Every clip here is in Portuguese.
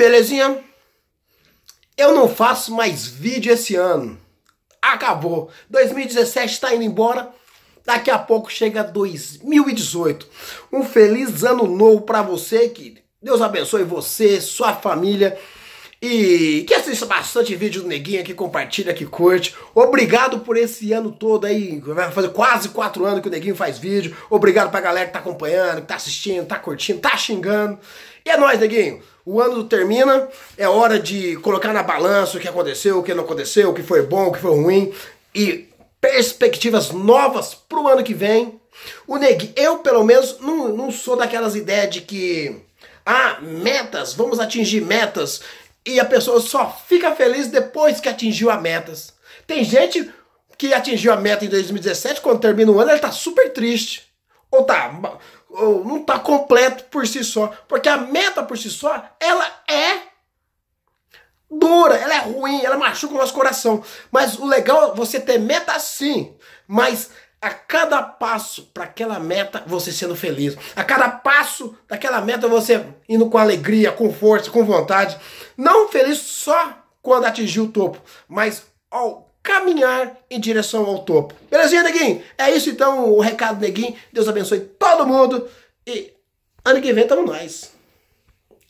Belezinha? Eu não faço mais vídeo esse ano. Acabou. 2017 está indo embora. Daqui a pouco chega 2018. Um feliz ano novo para você, que Deus abençoe você, sua família. E que assista bastante vídeo do Neguinho que compartilha, que curte. Obrigado por esse ano todo aí. Vai fazer quase quatro anos que o Neguinho faz vídeo. Obrigado pra galera que tá acompanhando, que tá assistindo, tá curtindo, tá xingando. E é nóis, Neguinho. O ano termina, é hora de colocar na balança o que aconteceu, o que não aconteceu, o que foi bom, o que foi ruim. E perspectivas novas pro ano que vem. O Neguinho, eu pelo menos não, não sou daquelas ideias de que... Ah, metas, vamos atingir metas e a pessoa só fica feliz depois que atingiu as metas. Tem gente que atingiu a meta em 2017, quando termina o ano, ela tá super triste. Ou tá ou não tá completo por si só, porque a meta por si só, ela é dura, ela é ruim, ela machuca o nosso coração. Mas o legal é você ter meta sim, mas a cada passo para aquela meta, você sendo feliz. A cada passo daquela meta, você indo com alegria, com força, com vontade. Não feliz só quando atingir o topo, mas ao caminhar em direção ao topo. Belezinha, neguinho? É isso então o recado, neguinho. Deus abençoe todo mundo. E ano que vem tamo nós.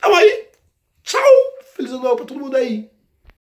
Tamo aí. Tchau. Feliz ano novo pra todo mundo aí.